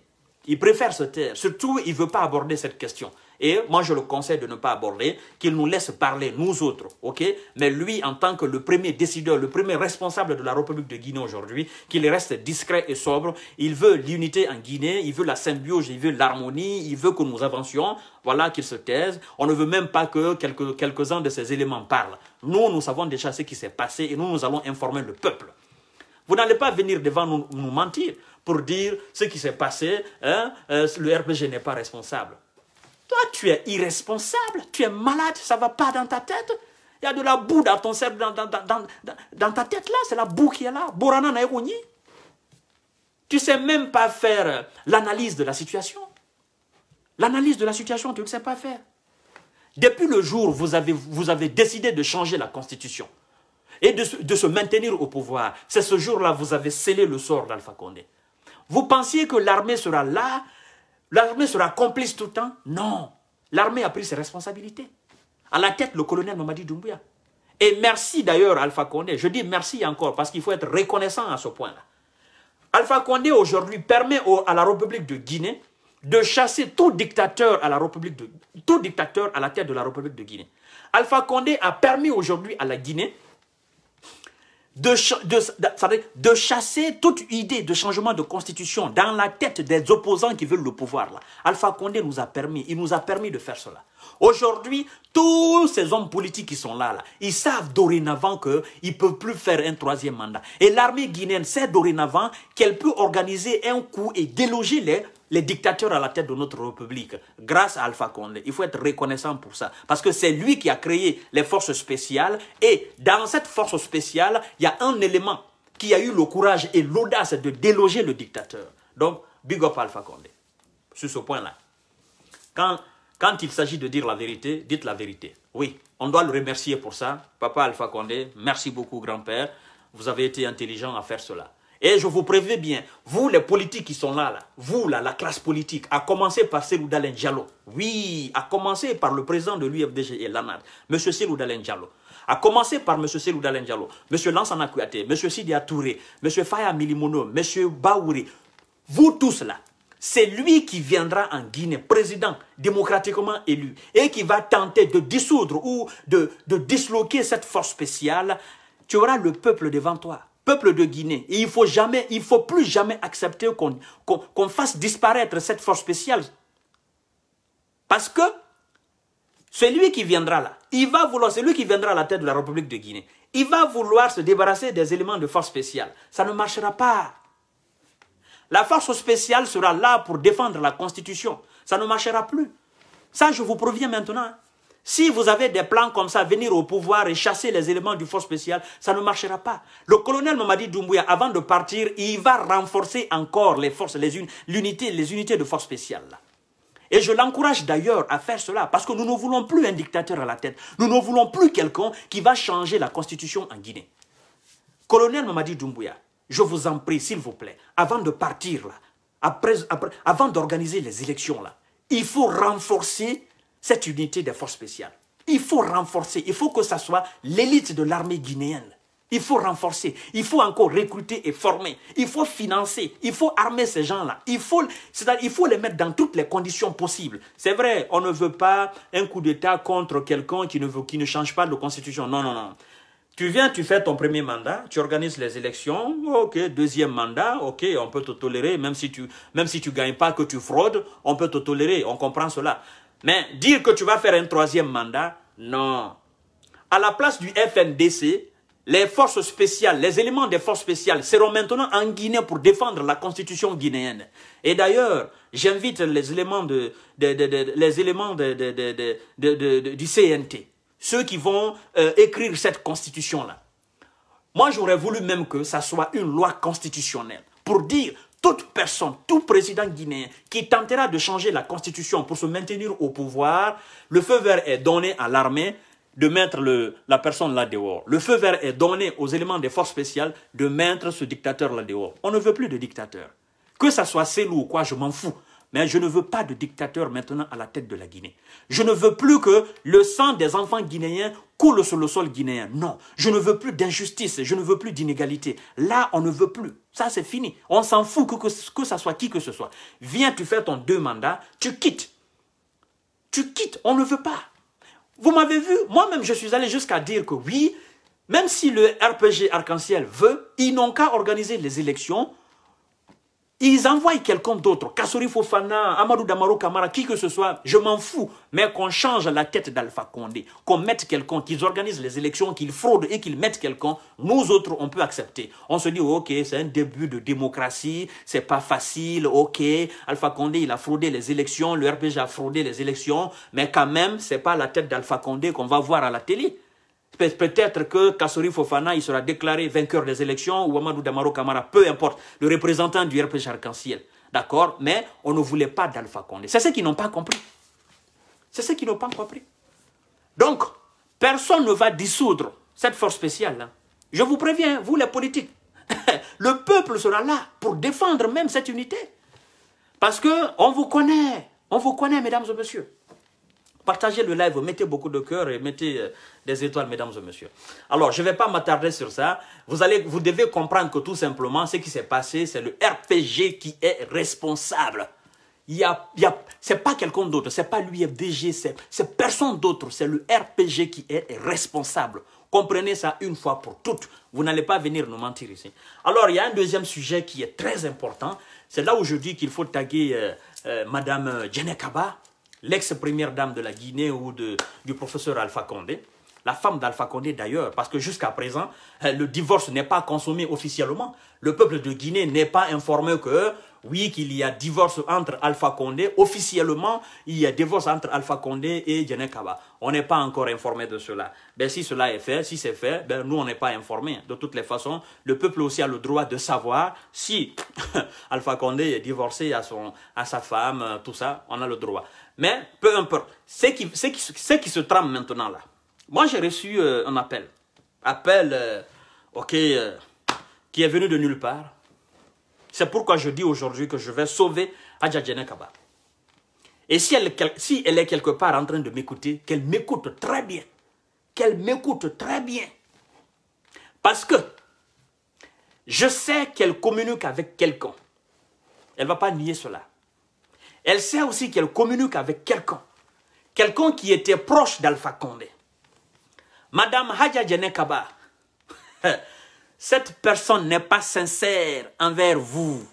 Il préfère se taire. Surtout, il ne veut pas aborder cette question. Et moi, je le conseille de ne pas aborder, qu'il nous laisse parler, nous autres, ok Mais lui, en tant que le premier décideur, le premier responsable de la République de Guinée aujourd'hui, qu'il reste discret et sobre. Il veut l'unité en Guinée, il veut la symbiose, il veut l'harmonie, il veut que nous avancions. Voilà qu'il se taise. On ne veut même pas que quelques-uns de ces éléments parlent. Nous, nous savons déjà ce qui s'est passé et nous, nous allons informer le peuple. Vous n'allez pas venir devant nous, mentir pour dire ce qui s'est passé, hein, euh, le RPG n'est pas responsable. Toi, tu es irresponsable, tu es malade, ça ne va pas dans ta tête. Il y a de la boue dans ton cerveau, dans, ta tête là, c'est la boue qui est là. Borana Tu ne sais même pas faire l'analyse de la situation. L'analyse de la situation, tu ne sais pas faire. Depuis le jour où vous avez, décidé de changer la constitution et de, de se maintenir au pouvoir, c'est ce jour-là que vous avez scellé le sort d'Alpha Condé. Vous pensiez que l'armée sera là L'armée sera complice tout le temps Non. L'armée a pris ses responsabilités. À la tête, le colonel Mamadi Doumbouya. Et merci d'ailleurs Alpha Condé. Je dis merci encore parce qu'il faut être reconnaissant à ce point-là. Alpha Condé aujourd'hui permet à la République de Guinée de chasser tout dictateur à la République de, tout dictateur à la tête de la République de Guinée. Alpha Condé a permis aujourd'hui à la Guinée de, chasser toute idée de changement de constitution dans la tête des opposants qui veulent le pouvoir. Là. Alpha Condé nous a permis, il nous a permis de faire cela. Aujourd'hui, tous ces hommes politiques qui sont là, là ils savent dorénavant qu'ils ne peuvent plus faire un troisième mandat. Et l'armée guinéenne sait dorénavant qu'elle peut organiser un coup et déloger les, les dictateurs à la tête de notre République grâce à Alpha Condé. Il faut être reconnaissant pour ça. Parce que c'est lui qui a créé les forces spéciales. Et dans cette force spéciale, il y a un élément qui a eu le courage et l'audace de déloger le dictateur. Donc, big up Alpha Condé. Sur ce point-là. Quand quand il s'agit de dire la vérité, dites la vérité. Oui, on doit le remercier pour ça. Papa Alpha Condé, merci beaucoup grand-père. Vous avez été intelligent à faire cela. Et je vous préviens bien, vous les politiques qui sont là, là vous là, la classe politique, à commencer par Selou oui, à commencer par le président de l'UFDG et l'ANAD, M. Selou Diallo, à commencer par M. Selou Dalen Diallo, M. Lansana Kouyaté, M. Sidi Touré, M. Faya Milimono, M. Baouri, vous tous là, c'est lui qui viendra en Guinée, président démocratiquement élu, et qui va tenter de dissoudre ou de, disloquer cette force spéciale, tu auras le peuple devant toi, peuple de Guinée. Et il faut jamais, il faut plus jamais accepter qu'on fasse disparaître cette force spéciale. Parce que c'est lui qui viendra là, il va vouloir, lui qui viendra à la tête de la République de Guinée, il va vouloir se débarrasser des éléments de force spéciale. Ça ne marchera pas. La force spéciale sera là pour défendre la Constitution. Ça ne marchera plus. Ça, je vous préviens maintenant. Si vous avez des plans comme ça, venir au pouvoir et chasser les éléments du force spécial, ça ne marchera pas. Le colonel Mamadi Doumbouya, avant de partir, il va renforcer encore les forces, les, les unités de force spéciale. Et je l'encourage d'ailleurs à faire cela parce que nous ne voulons plus un dictateur à la tête. Nous ne voulons plus quelqu'un qui va changer la constitution en Guinée. Colonel Mamadi Doumbouya, je vous en prie, s'il vous plaît, avant de partir, après, avant d'organiser les élections, là, il faut renforcer cette unité des forces spéciales. Il faut renforcer, il faut que ça soit l'élite de l'armée guinéenne. Il faut renforcer, il faut encore recruter et former, il faut financer, il faut armer ces gens-là. Il faut, il faut les mettre dans toutes les conditions possibles. C'est vrai, on ne veut pas un coup d'État contre quelqu'un qui ne, veut, qui ne change pas de constitution. Non, non, non. Tu viens, tu fais ton premier mandat, tu organises les élections, ok, deuxième mandat, ok, on peut te tolérer, même si tu même si tu gagnes pas, que tu fraudes, on peut te tolérer, on comprend cela. Mais dire que tu vas faire un troisième mandat, non. À la place du FNDC, les forces spéciales, les éléments des forces spéciales seront maintenant en Guinée pour défendre la constitution guinéenne. Et d'ailleurs, j'invite les éléments, de, de, les éléments du CNT ceux qui vont euh, écrire cette constitution-là. Moi, j'aurais voulu même que ça soit une loi constitutionnelle pour dire toute personne, tout président guinéen qui tentera de changer la constitution pour se maintenir au pouvoir, le feu vert est donné à l'armée de mettre la personne là dehors. Le feu vert est donné aux éléments des forces spéciales de mettre ce dictateur là dehors. On ne veut plus de dictateur. Que ça soit Selou ou quoi, je m'en fous. Mais je ne veux pas de dictateur maintenant à la tête de la Guinée. Je ne veux plus que le sang des enfants guinéens coule sur le sol guinéen. Non, je ne veux plus d'injustice, je ne veux plus d'inégalité. Là, on ne veut plus. Ça, c'est fini. On s'en fout que, que, ça soit qui que ce soit. Viens, tu fais ton deux mandats, tu quittes. Tu quittes, on ne veut pas. Vous m'avez vu, moi-même, je suis allé jusqu'à dire que oui, même si le RPG arc-en-ciel veut, ils n'ont qu'à organiser les élections ils envoient quelqu'un d'autre, Kassouri Fofana, Amadou Damaru Kamara, qui que ce soit, je m'en fous, mais qu'on change la tête d'Alpha Condé, qu'on mette quelqu'un, qu'ils organisent les élections, qu'ils fraudent et qu'ils mettent quelqu'un, nous autres, on peut accepter. On se dit, oh, ok, c'est un début de démocratie, c'est pas facile, ok, Alpha Condé, il a fraudé les élections, le RPG a fraudé les élections, mais quand même, c'est pas la tête d'Alpha Condé qu'on va voir à la télé. Peut-être que Kassori Fofana, il sera déclaré vainqueur des élections ou Amadou Damaro Kamara, peu importe, le représentant du RP Arc-en-Ciel. D'accord Mais on ne voulait pas d'Alpha Condé. C'est ce qu'ils n'ont pas compris. C'est ce qu'ils n'ont pas compris. Donc, personne ne va dissoudre cette force spéciale. Hein. Je vous préviens, vous les politiques, le peuple sera là pour défendre même cette unité. Parce que on vous connaît, on vous connaît, mesdames et messieurs. Partagez le live, mettez beaucoup de cœur et mettez euh, des étoiles, mesdames et messieurs. Alors, je ne vais pas m'attarder sur ça. Vous, allez, vous devez comprendre que tout simplement, ce qui s'est passé, c'est le RPG qui est responsable. Il y pas quelqu'un d'autre, c'est pas l'UFDG, c'est personne d'autre, c'est le RPG qui est responsable. Comprenez ça une fois pour toutes. Vous n'allez pas venir nous mentir ici. Alors, il y a un deuxième sujet qui est très important. C'est là où je dis qu'il faut taguer Mme euh, euh, Madame Djenekaba l'ex-première dame de la Guinée ou de, du professeur Alpha Condé, la femme d'Alpha Condé d'ailleurs, parce que jusqu'à présent, euh, le divorce n'est pas consommé officiellement. Le peuple de Guinée n'est pas informé que, oui, qu'il y a divorce entre Alpha Condé. Officiellement, il y a divorce entre Alpha Condé et Kaba. On n'est pas encore informé de cela. Ben, si cela est fait, si c'est fait, ben, nous, on n'est pas informé. De toutes les façons, le peuple aussi a le droit de savoir si Alpha Condé est divorcé à, son, à sa femme, euh, tout ça, on a le droit. Mais peu importe. Ce qui, ce qui, se trame maintenant là. Moi, j'ai reçu euh, un appel. Appel, euh, ok, euh, qui est venu de nulle part. C'est pourquoi je dis aujourd'hui que je vais sauver Adjadjene Kaba. Et si elle, si elle est quelque part en train de m'écouter, qu'elle m'écoute très bien. Qu'elle m'écoute très bien. Parce que je sais qu'elle communique avec quelqu'un. Elle ne va pas nier cela. Elle sait aussi qu'elle communique avec quelqu'un, quelqu'un qui était proche d'Alpha Condé. Madame Hadja Djenekaba, cette personne n'est pas sincère envers vous,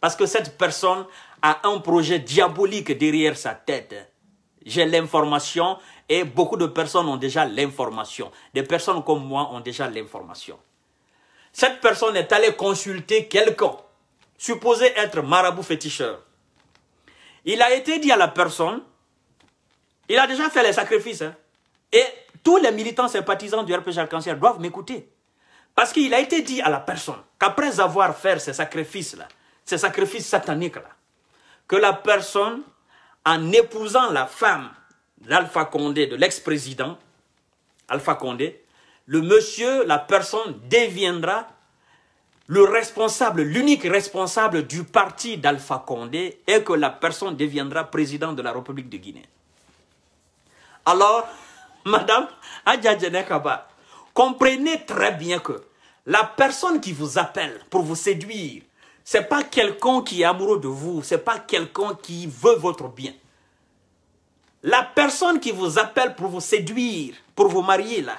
parce que cette personne a un projet diabolique derrière sa tête. J'ai l'information et beaucoup de personnes ont déjà l'information. Des personnes comme moi ont déjà l'information. Cette personne est allée consulter quelqu'un, supposé être marabout féticheur. Il a été dit à la personne, il a déjà fait les sacrifices. Hein. et tous les militants sympathisants du RPG arc doivent m'écouter. Parce qu'il a été dit à la personne qu'après avoir fait ces sacrifices-là, ces sacrifices sataniques-là, que la personne, en épousant la femme d'Alpha Condé, de l'ex-président Alpha Condé, le monsieur, la personne deviendra le responsable, l'unique responsable du parti d'Alpha Condé est que la personne deviendra président de la République de Guinée. Alors, Madame Adjadjane comprenez très bien que la personne qui vous appelle pour vous séduire, ce n'est pas quelqu'un qui est amoureux de vous, ce n'est pas quelqu'un qui veut votre bien. La personne qui vous appelle pour vous séduire, pour vous marier là,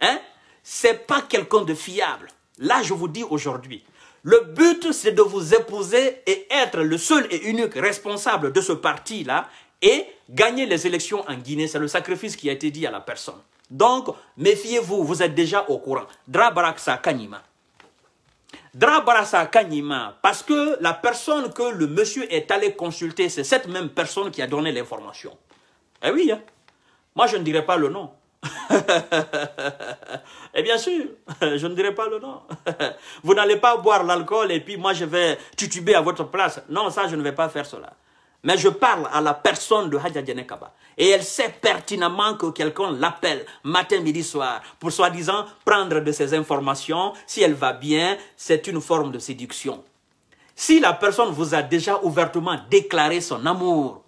hein, ce n'est pas quelqu'un de fiable. Là, je vous dis aujourd'hui, le but, c'est de vous épouser et être le seul et unique responsable de ce parti-là et gagner les élections en Guinée. C'est le sacrifice qui a été dit à la personne. Donc, méfiez-vous, vous êtes déjà au courant. Drabaraksa Kanima. Drabaraksa Kanima, parce que la personne que le monsieur est allé consulter, c'est cette même personne qui a donné l'information. Eh oui, hein. moi je ne dirais pas le nom. et eh, bien sûr, je ne dirai pas le nom. Vous n'allez pas boire l'alcool et puis moi je vais tutuber à votre place. Non, ça je ne vais pas faire cela. Mais je parle à la personne de Hadja Djenekaba Et elle sait pertinemment que quelqu'un l'appelle matin, midi, soir pour soi-disant prendre de ses informations. Si elle va bien, c'est une forme de séduction. Si la personne vous a déjà ouvertement déclaré son amour,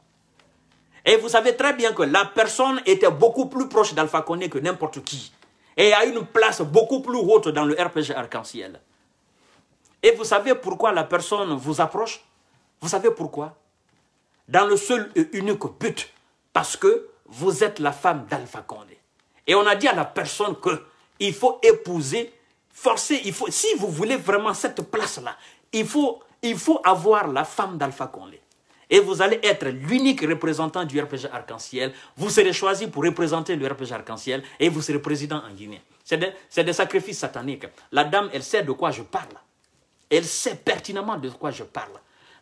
et vous savez très bien que la personne était beaucoup plus proche d'Alpha Condé que n'importe qui. Et a une place beaucoup plus haute dans le RPG arc-en-ciel. Et vous savez pourquoi la personne vous approche Vous savez pourquoi Dans le seul et unique but, parce que vous êtes la femme d'Alpha Condé. Et on a dit à la personne qu'il faut épouser, forcer, il faut, si vous voulez vraiment cette place-là, il faut, il faut avoir la femme d'Alpha Condé et vous allez être l'unique représentant du RPG Arc-en-Ciel. Vous serez choisi pour représenter le RPG Arc-en-Ciel et vous serez président en Guinée. C'est des, sacrifices sataniques. La dame, elle sait de quoi je parle. Elle sait pertinemment de quoi je parle.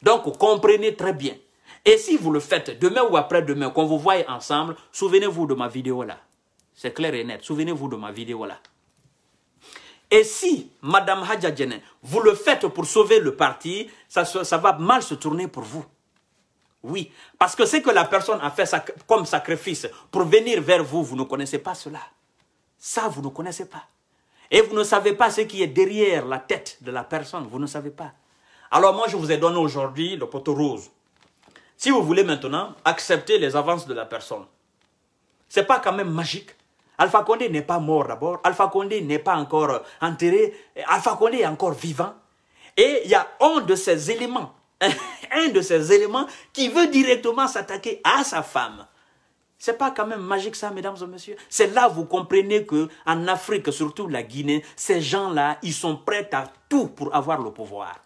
Donc, comprenez très bien. Et si vous le faites demain ou après-demain, quand vous voyez ensemble, souvenez-vous de ma vidéo là. C'est clair et net. Souvenez-vous de ma vidéo là. Et si, Madame Hadjadjene, vous le faites pour sauver le parti, ça va mal se tourner pour vous. Oui, parce que ce que la personne a fait comme sacrifice pour venir vers vous, vous ne connaissez pas cela. Ça, vous ne connaissez pas. Et vous ne savez pas ce qui est derrière la tête de la personne. Vous ne savez pas. Alors moi, je vous ai donné aujourd'hui le poteau rose. Si vous voulez maintenant accepter les avances de la personne, c'est pas quand même magique. Alpha Condé n'est pas mort d'abord. Alpha Condé n'est pas encore enterré. Alpha Condé est encore vivant. Et il y a un de ces éléments un de ces éléments qui veut directement s'attaquer à sa femme. C'est pas quand même magique ça, mesdames et messieurs C'est là vous comprenez que en Afrique, surtout la Guinée, ces gens-là, ils sont prêts à tout pour avoir le pouvoir.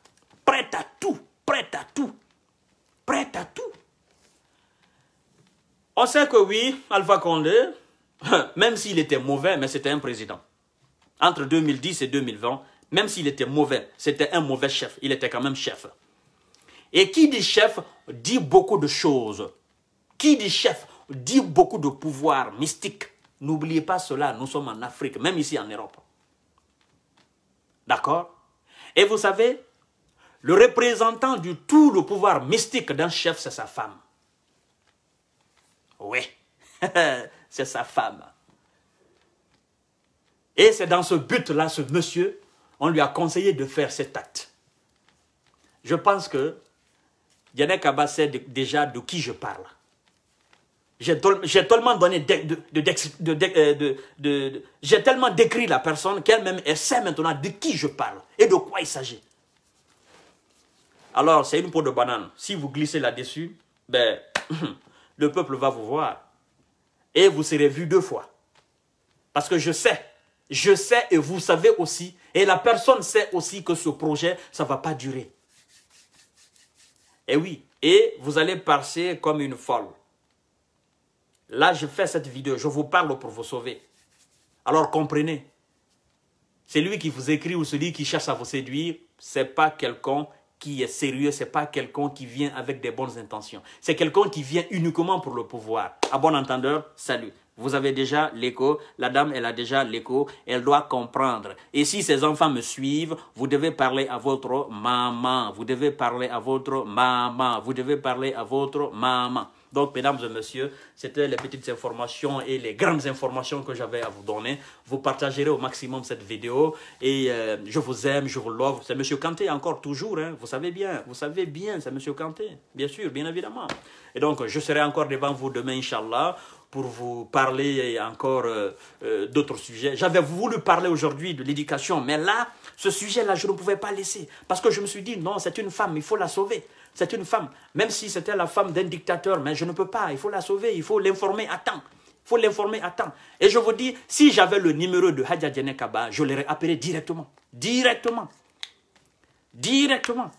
Prêts à tout, prêts à tout, prêts à tout. On sait que oui, Alpha Condé, même s'il était mauvais, mais c'était un président. Entre 2010 et 2020, même s'il était mauvais, c'était un mauvais chef. Il était quand même chef. Et qui dit chef dit beaucoup de choses. Qui dit chef dit beaucoup de pouvoir mystique. N'oubliez pas cela, nous sommes en Afrique, même ici en Europe. D'accord Et vous savez, le représentant du tout le pouvoir mystique d'un chef, c'est sa femme. Oui, c'est sa femme. Et c'est dans ce but-là, ce monsieur, on lui a conseillé de faire cet acte. Je pense que Yannick Abba sait déjà de qui je parle. J'ai tellement donné euh, de, j'ai tellement décrit la personne qu'elle-même sait maintenant de qui je parle et de quoi il s'agit. Alors, c'est une peau de banane. Si vous glissez là-dessus, ben, le peuple va vous voir. Et vous serez vu deux fois. Parce que je sais, je sais et vous savez aussi, et la personne sait aussi que ce projet, ça ne va pas durer. Et eh oui, et vous allez passer comme une folle. Là, je fais cette vidéo, je vous parle pour vous sauver. Alors comprenez, celui qui vous écrit ou celui qui cherche à vous séduire, c'est pas quelqu'un qui est sérieux, c'est pas quelqu'un qui vient avec des bonnes intentions. C'est quelqu'un qui vient uniquement pour le pouvoir. À bon entendeur, salut. Vous avez déjà l'écho, la dame, elle a déjà l'écho, elle doit comprendre. Et si ces enfants me suivent, vous devez parler à votre maman, vous devez parler à votre maman, vous devez parler à votre maman. Donc, mesdames et messieurs, c'était les petites informations et les grandes informations que j'avais à vous donner. Vous partagerez au maximum cette vidéo et euh, je vous aime, je vous love. C'est Monsieur Kanté encore toujours, hein. vous savez bien, vous savez bien, c'est M. Kanté, bien sûr, bien évidemment. Et donc, je serai encore devant vous demain, Inch'Allah, pour vous parler encore euh, euh, d'autres sujets. J'avais voulu parler aujourd'hui de l'éducation, mais là, ce sujet-là, je ne pouvais pas laisser. Parce que je me suis dit, non, c'est une femme, il faut la sauver. C'est une femme, même si c'était la femme d'un dictateur, mais je ne peux pas, il faut la sauver, il faut l'informer à temps. Il faut l'informer à temps. Et je vous dis, si j'avais le numéro de Hadja Kaba, je l'aurais appelé directement. Directement. Directement.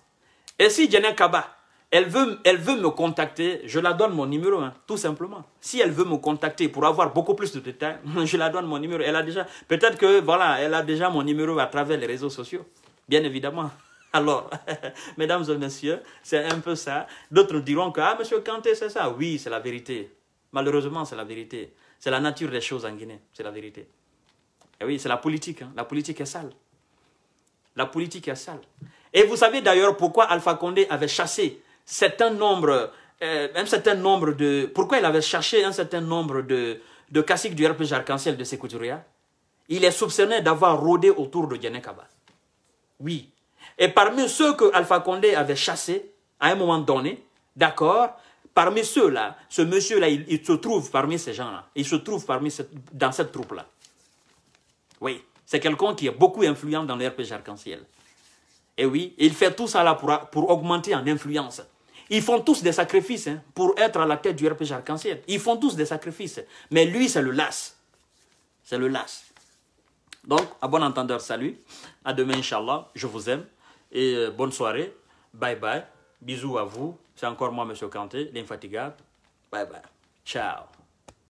Et si Kaba... Elle veut, elle veut me contacter, je la donne mon numéro, hein, tout simplement. Si elle veut me contacter pour avoir beaucoup plus de détails, je la donne mon numéro. Elle a déjà, peut-être que, voilà, elle a déjà mon numéro à travers les réseaux sociaux, bien évidemment. Alors, mesdames et messieurs, c'est un peu ça. D'autres diront que, ah, monsieur Kanté, c'est ça. Oui, c'est la vérité. Malheureusement, c'est la vérité. C'est la nature des choses en Guinée, c'est la vérité. Et eh oui, c'est la politique. Hein. La politique est sale. La politique est sale. Et vous savez d'ailleurs pourquoi Alpha Condé avait chassé certain nombre, euh, un certain nombre de... Pourquoi il avait cherché un certain nombre de, de caciques du RPG Arc-en-Ciel de Sécouturia Il est soupçonné d'avoir rôdé autour de Djenekaba. Oui. Et parmi ceux que Alpha Condé avait chassés, à un moment donné, d'accord, parmi ceux-là, ce monsieur-là, il, se trouve parmi ces gens-là. Il se trouve parmi dans cette troupe-là. Oui, c'est quelqu'un qui est beaucoup influent dans le RPG Arc-en-Ciel. Et oui, il fait tout ça là pour, pour augmenter en influence. Ils font tous des sacrifices hein, pour être à la tête du RPG Arc-en-Ciel. Ils font tous des sacrifices. Mais lui, c'est le las. C'est le las. Donc, à bon entendeur, salut. À demain, Inch'Allah. Je vous aime. Et euh, bonne soirée. Bye bye. Bisous à vous. C'est encore moi, Monsieur Kanté, l'infatigable. Bye bye. Ciao.